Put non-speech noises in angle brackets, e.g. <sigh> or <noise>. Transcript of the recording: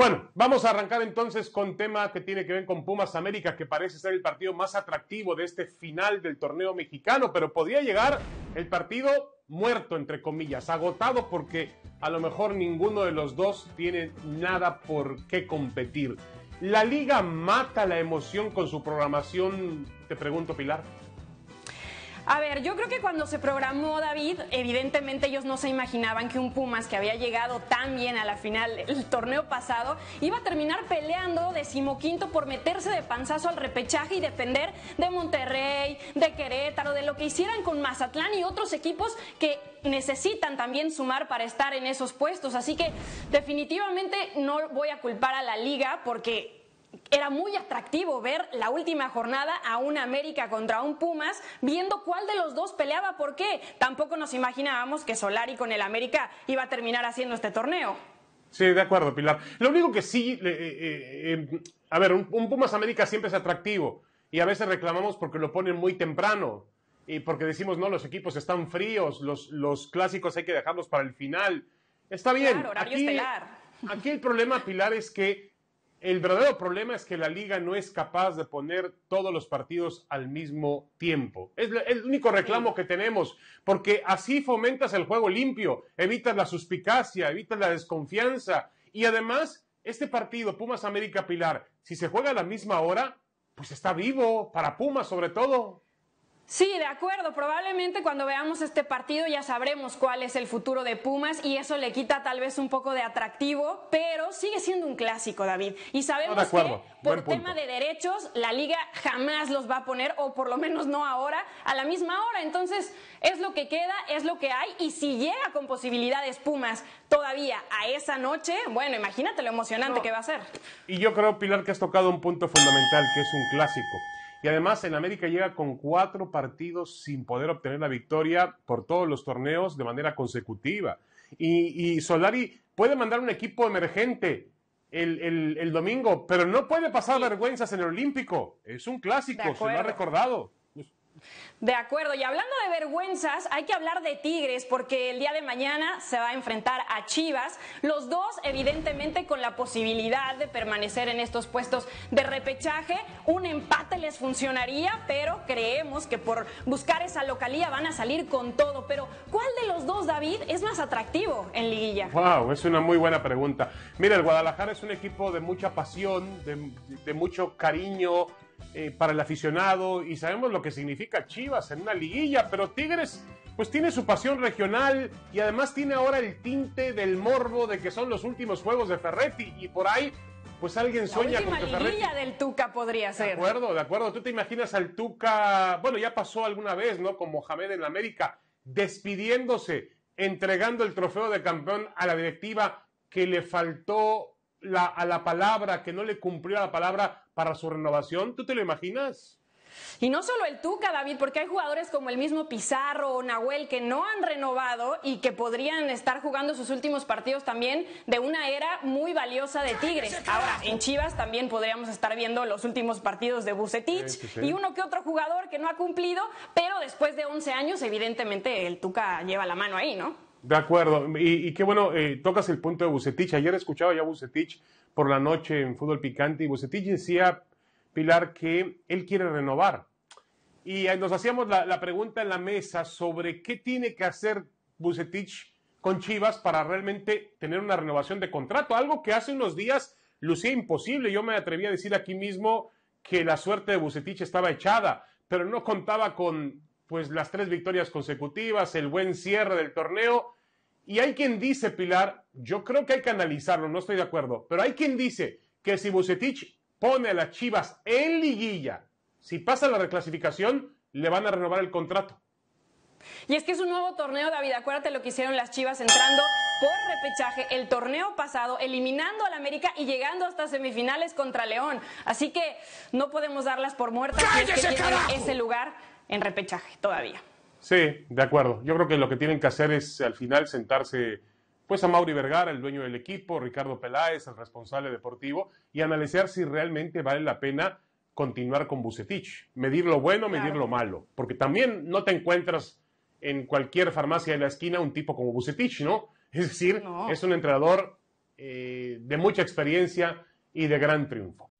Bueno, vamos a arrancar entonces con tema que tiene que ver con Pumas América, que parece ser el partido más atractivo de este final del torneo mexicano, pero podría llegar el partido muerto, entre comillas, agotado porque a lo mejor ninguno de los dos tiene nada por qué competir. ¿La liga mata la emoción con su programación? Te pregunto, Pilar. A ver, yo creo que cuando se programó David, evidentemente ellos no se imaginaban que un Pumas que había llegado tan bien a la final el torneo pasado iba a terminar peleando decimoquinto por meterse de panzazo al repechaje y defender de Monterrey, de Querétaro, de lo que hicieran con Mazatlán y otros equipos que necesitan también sumar para estar en esos puestos. Así que definitivamente no voy a culpar a la liga porque era muy atractivo ver la última jornada a un América contra un Pumas, viendo cuál de los dos peleaba por qué. Tampoco nos imaginábamos que Solari con el América iba a terminar haciendo este torneo. Sí, de acuerdo, Pilar. Lo único que sí, eh, eh, eh, em, a ver, un, Pumas América siempre es atractivo y a veces reclamamos porque lo ponen muy temprano y porque decimos, no, los equipos están fríos, los, los clásicos hay que dejarlos para el final. Está bien. aquí, Aquí el problema, Pilar, es que el verdadero problema es que la liga no es capaz de poner todos los partidos al mismo tiempo. Es el único reclamo que tenemos, porque así fomentas el juego limpio, evitas la suspicacia, evitas la desconfianza. Y además, este partido, Pumas América Pilar, si se juega a la misma hora, pues está vivo, para Pumas sobre todo. Sí, de acuerdo. Probablemente cuando veamos este partido ya sabremos cuál es el futuro de Pumas y eso le quita tal vez un poco de atractivo, pero sigue siendo un clásico, David. Y sabemos que por tema de derechos la liga jamás los va a poner, o por lo menos no ahora, a la misma hora. Entonces es lo que queda, es lo que hay y si llega con posibilidades Pumas todavía a esa noche, bueno, imagínate lo emocionante que va a ser. Y yo creo, Pilar, que has tocado un punto fundamental, que es un clásico y además en América llega con cuatro partidos sin poder obtener la victoria por todos los torneos de manera consecutiva. Y, y Solari puede mandar un equipo emergente el, el, domingo, pero no puede pasar vergüenzas en el Olímpico. Es un clásico, se lo ha recordado. De acuerdo, y hablando de vergüenzas, hay que hablar de Tigres porque el día de mañana se va a enfrentar a Chivas, los dos evidentemente con la posibilidad de permanecer en estos puestos de repechaje, un empate les funcionaría, pero creemos que por buscar esa localía van a salir con todo, pero ¿cuál de los dos, David, es más atractivo en liguilla? Wow, es una muy buena pregunta. Mira, el Guadalajara es un equipo de mucha pasión, de, de mucho cariño, eh, para el aficionado y sabemos lo que significa Chivas en una liguilla, pero Tigres pues tiene su pasión regional y además tiene ahora el tinte del morbo de que son los últimos juegos de Ferretti y por ahí pues alguien sueña con que del Tuca podría ser. De acuerdo, de acuerdo. Tú te imaginas al Tuca, bueno, ya pasó alguna vez, ¿no? Con Mohamed en América, despidiéndose, entregando el trofeo de campeón a la directiva que le faltó la, a la palabra, que no le cumplió a la palabra para su renovación? ¿Tú te lo imaginas? Y no solo el Tuca, David, porque hay jugadores como el mismo Pizarro o Nahuel que no han renovado y que podrían estar jugando sus últimos partidos también de una era muy valiosa de Tigres. Ahora, en Chivas también podríamos estar viendo los últimos partidos de Bucetich y uno que otro jugador que no ha cumplido, pero después de 11 años, evidentemente, el Tuca lleva la mano ahí, ¿no? De acuerdo. Y, qué bueno, eh, tocas el punto de Bucetich. Ayer escuchaba ya Bucetich por la noche en Fútbol Picante y Bucetich decía, Pilar, que él quiere renovar. Y eh, nos hacíamos la, la pregunta en la mesa sobre qué tiene que hacer Bucetich con Chivas para realmente tener una renovación de contrato. Algo que hace unos días lucía imposible. Yo me atreví a decir aquí mismo que la suerte de Bucetich estaba echada, pero no contaba con pues las tres victorias consecutivas, el buen cierre del torneo. Y hay quien dice, Pilar, yo creo que hay que analizarlo, no estoy de acuerdo, pero hay quien dice que si Bucetich pone a las Chivas en liguilla, si pasa la reclasificación, le van a renovar el contrato. Y es que es un nuevo torneo, David. Acuérdate lo que hicieron las Chivas entrando por repechaje el torneo pasado, eliminando al América y llegando hasta semifinales contra León. Así que no podemos darlas por muertas. Si es ese lugar en repechaje todavía. Sí, de acuerdo. Yo creo que lo que tienen que hacer es al final sentarse pues a Mauri Vergara, el dueño del equipo, Ricardo Peláez, el responsable deportivo, y analizar si realmente vale la pena continuar con Bucetich. Medir lo bueno, medir lo malo. Porque también no te encuentras en cualquier farmacia de la esquina un tipo como Bucetich, ¿no? <laughs> Es decir, es un entrenador eh, de mucha experiencia y de gran triunfo.